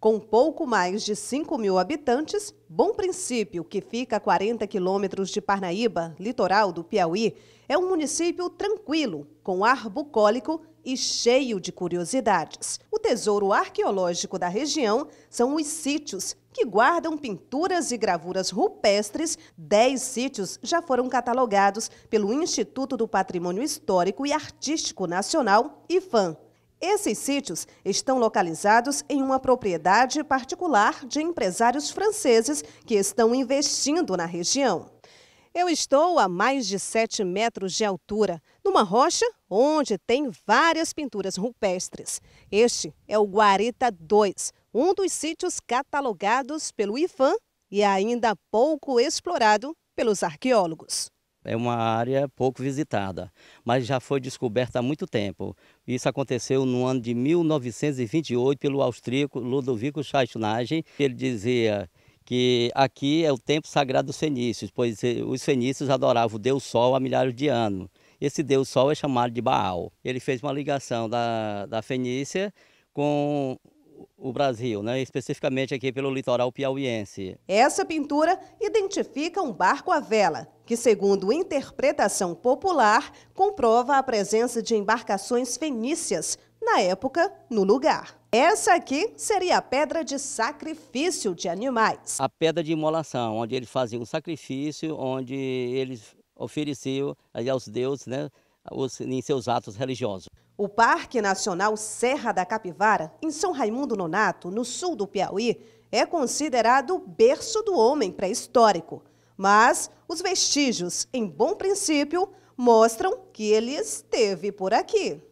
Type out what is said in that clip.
Com pouco mais de 5 mil habitantes, Bom Princípio, que fica a 40 quilômetros de Parnaíba, litoral do Piauí, é um município tranquilo, com ar bucólico e cheio de curiosidades. O tesouro arqueológico da região são os sítios, que guardam pinturas e gravuras rupestres. Dez sítios já foram catalogados pelo Instituto do Patrimônio Histórico e Artístico Nacional, IFAM. Esses sítios estão localizados em uma propriedade particular de empresários franceses que estão investindo na região. Eu estou a mais de 7 metros de altura, numa rocha onde tem várias pinturas rupestres. Este é o Guarita 2, um dos sítios catalogados pelo IFAM e ainda pouco explorado pelos arqueólogos é uma área pouco visitada, mas já foi descoberta há muito tempo. Isso aconteceu no ano de 1928 pelo austríaco Ludovico Scheichnage. Ele dizia que aqui é o tempo sagrado dos fenícios, pois eh, os fenícios adoravam o deus sol há milhares de anos. Esse deus sol é chamado de Baal. Ele fez uma ligação da, da Fenícia com o Brasil, né? especificamente aqui pelo litoral piauiense. Essa pintura identifica um barco à vela, que, segundo interpretação popular, comprova a presença de embarcações fenícias, na época, no lugar. Essa aqui seria a pedra de sacrifício de animais. A pedra de imolação, onde eles faziam um sacrifício, onde eles ofereciam aos deuses né, os, em seus atos religiosos. O Parque Nacional Serra da Capivara, em São Raimundo Nonato, no sul do Piauí, é considerado o berço do homem pré-histórico. Mas os vestígios, em bom princípio, mostram que ele esteve por aqui.